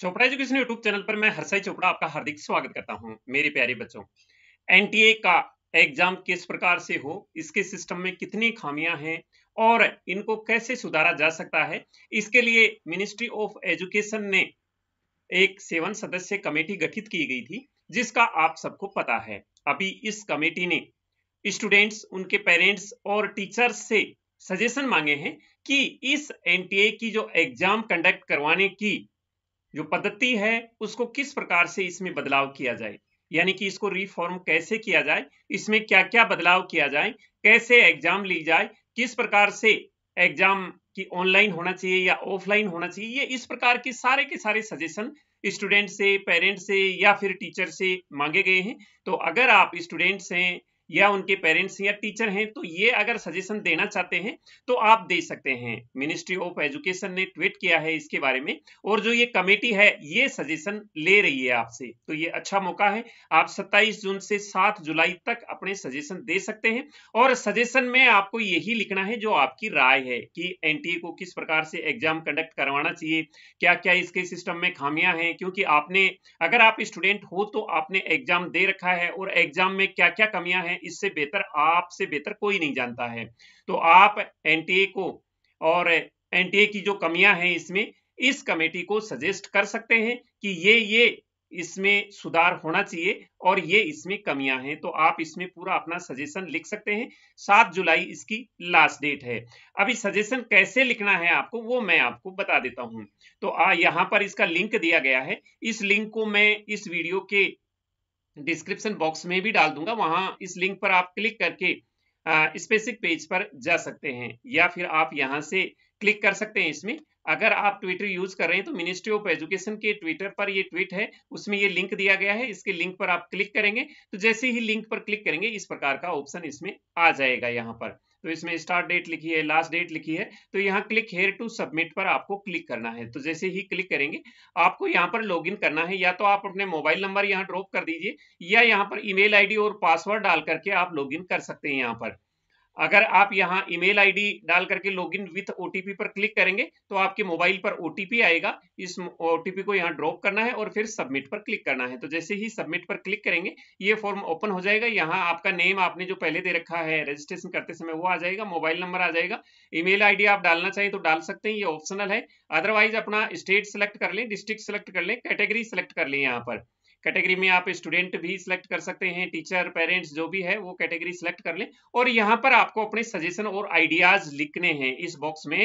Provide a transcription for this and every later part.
Chopra education YouTube channel पर मैं हर्षय चोपड़ा आपका हार्दिक स्वागत करता हूं मेरे प्यारे बच्चों एनटीए का एग्जाम किस प्रकार से हो इसके सिस्टम में कितनी खामियां हैं और इनको कैसे सुधारा जा सकता है इसके लिए मिनिस्ट्री ऑफ एजुकेशन ने एक सेवन सदस्य कमेटी गठित की गई थी जिसका आप सबको पता है अभी इस कमेटी ने स्टूडेंट्स उनके पेरेंट्स और टीचर्स से सजेशन मांगे हैं कि इस एनटीए की जो एग्जाम कंडक्ट करवाने की जो पद्धति है उसको किस प्रकार से इसमें बदलाव किया जाए यानी कि इसको रिफॉर्म कैसे किया जाए इसमें क्या क्या बदलाव किया जाए कैसे एग्जाम ली जाए किस प्रकार से एग्जाम की ऑनलाइन होना चाहिए या ऑफलाइन होना चाहिए ये इस प्रकार के सारे के सारे सजेशन स्टूडेंट से पेरेंट से या फिर टीचर से मांगे गए हैं तो अगर आप स्टूडेंट्स हैं या उनके पेरेंट्स या टीचर हैं तो ये अगर सजेशन देना चाहते हैं तो आप दे सकते हैं मिनिस्ट्री ऑफ एजुकेशन ने ट्वीट किया है इसके बारे में और जो ये कमेटी है ये सजेशन ले रही है आपसे तो ये अच्छा मौका है आप 27 जून से 7 जुलाई तक अपने सजेशन दे सकते हैं और सजेशन में आपको यही लिखना है जो आपकी राय है कि एन को किस प्रकार से एग्जाम कंडक्ट करवाना चाहिए क्या क्या इसके सिस्टम में खामियां हैं क्योंकि आपने अगर आप स्टूडेंट हो तो आपने एग्जाम दे रखा है और एग्जाम में क्या क्या कमियां हैं हैं इससे बेहतर आपसे बेहतर कोई नहीं जानता है तो आप एनटीए को और एनटीए की जो कमियां हैं इसमें इस कमेटी को सजेस्ट कर सकते हैं कि ये ये इसमें सुधार होना चाहिए और ये इसमें कमियां हैं तो आप इसमें पूरा अपना सजेशन लिख सकते हैं सात जुलाई इसकी लास्ट डेट है अभी सजेशन कैसे लिखना है आपको वो मैं आपको बता देता हूं तो आ यहां पर इसका लिंक दिया गया है इस लिंक को मैं इस वीडियो के डिस्क्रिप्शन बॉक्स में भी डाल दूंगा वहां इस लिंक पर आप क्लिक करके स्पेसिफिक पेज पर जा सकते हैं या फिर आप यहाँ से क्लिक कर सकते हैं इसमें अगर आप ट्विटर यूज कर रहे हैं तो मिनिस्ट्री ऑफ एजुकेशन के ट्विटर पर ये ट्वीट है उसमें ये लिंक दिया गया है इसके लिंक पर आप क्लिक करेंगे तो जैसे ही लिंक पर क्लिक करेंगे इस प्रकार का ऑप्शन इसमें आ जाएगा यहाँ पर तो इसमें स्टार्ट डेट लिखी है लास्ट डेट लिखी है तो यहाँ क्लिक हेयर टू सबमिट पर आपको क्लिक करना है तो जैसे ही क्लिक करेंगे आपको यहाँ पर लॉग करना है या तो आप अपने मोबाइल नंबर यहाँ ड्रॉप कर दीजिए या यहाँ पर ईमेल आईडी और पासवर्ड डाल करके आप लॉग कर सकते हैं यहाँ पर अगर आप यहाँ ईमेल आईडी डाल करके लॉग इन विथ ओटीपी पर क्लिक करेंगे तो आपके मोबाइल पर ओटीपी आएगा इस ओटीपी को यहाँ ड्रॉप करना है और फिर सबमिट पर क्लिक करना है तो जैसे ही सबमिट पर क्लिक करेंगे ये फॉर्म ओपन हो जाएगा यहाँ आपका नेम आपने जो पहले दे रखा है रजिस्ट्रेशन करते समय वो आ जाएगा मोबाइल नंबर आ जाएगा आई डी आप डालना चाहिए तो डाल सकते हैं ये ऑप्शनल है अदरवाइज अपना स्टेट सेलेक्ट कर लें डिस्ट्रिक्ट सेलेक्ट कर लें कैटेगरी सेलेक्ट कर लें यहाँ पर कैटेगरी में आप स्टूडेंट भी सिलेक्ट कर सकते हैं टीचर पेरेंट्स जो भी है वो कैटेगरी सिलेक्ट कर लें और यहाँ पर आपको अपने सजेशन और आइडियाज लिखने हैं इस बॉक्स में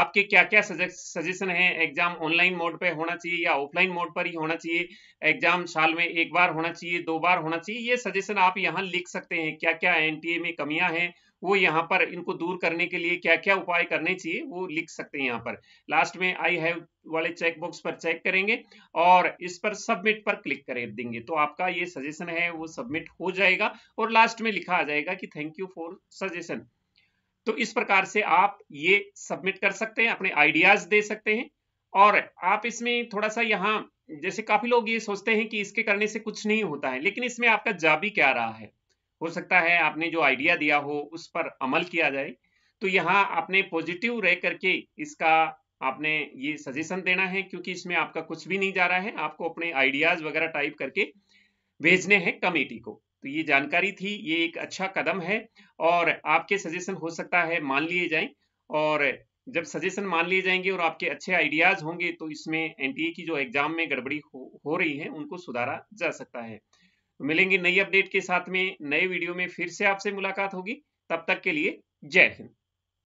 आपके क्या क्या सजेशन है एग्जाम ऑनलाइन मोड पे होना चाहिए या ऑफलाइन मोड पर ही होना चाहिए एग्जाम साल में एक बार होना चाहिए दो बार होना चाहिए ये सजेशन आप यहाँ लिख सकते हैं क्या क्या एन में कमियां हैं वो यहाँ पर इनको दूर करने के लिए क्या क्या उपाय करने चाहिए वो लिख सकते हैं यहाँ पर लास्ट में आई हैव वाले बॉक्स पर चेक करेंगे और इस पर सबमिट पर क्लिक कर देंगे तो आपका ये सजेशन है वो सबमिट हो जाएगा और लास्ट में लिखा आ जाएगा कि थैंक यू फॉर सजेशन तो इस प्रकार से आप ये सबमिट कर सकते हैं अपने आइडियाज दे सकते हैं और आप इसमें थोड़ा सा यहाँ जैसे काफी लोग ये सोचते हैं कि इसके करने से कुछ नहीं होता है लेकिन इसमें आपका जा भी क्या रहा है हो सकता है आपने जो आइडिया दिया हो उस पर अमल किया जाए तो यहाँ आपने पॉजिटिव रह करके इसका आपने ये सजेशन देना है क्योंकि इसमें आपका कुछ भी नहीं जा रहा है आपको अपने आइडियाज वगैरह टाइप करके भेजने हैं कमेटी को तो ये जानकारी थी ये एक अच्छा कदम है और आपके सजेशन हो सकता है मान लिए जाए और जब सजेशन मान लिए जाएंगे और आपके अच्छे आइडियाज होंगे तो इसमें एनटीए की जो एग्जाम में गड़बड़ी हो, हो रही है उनको सुधारा जा सकता है मिलेंगे नई अपडेट के साथ में नए वीडियो में फिर से आपसे मुलाकात होगी तब तक के लिए जय हिंद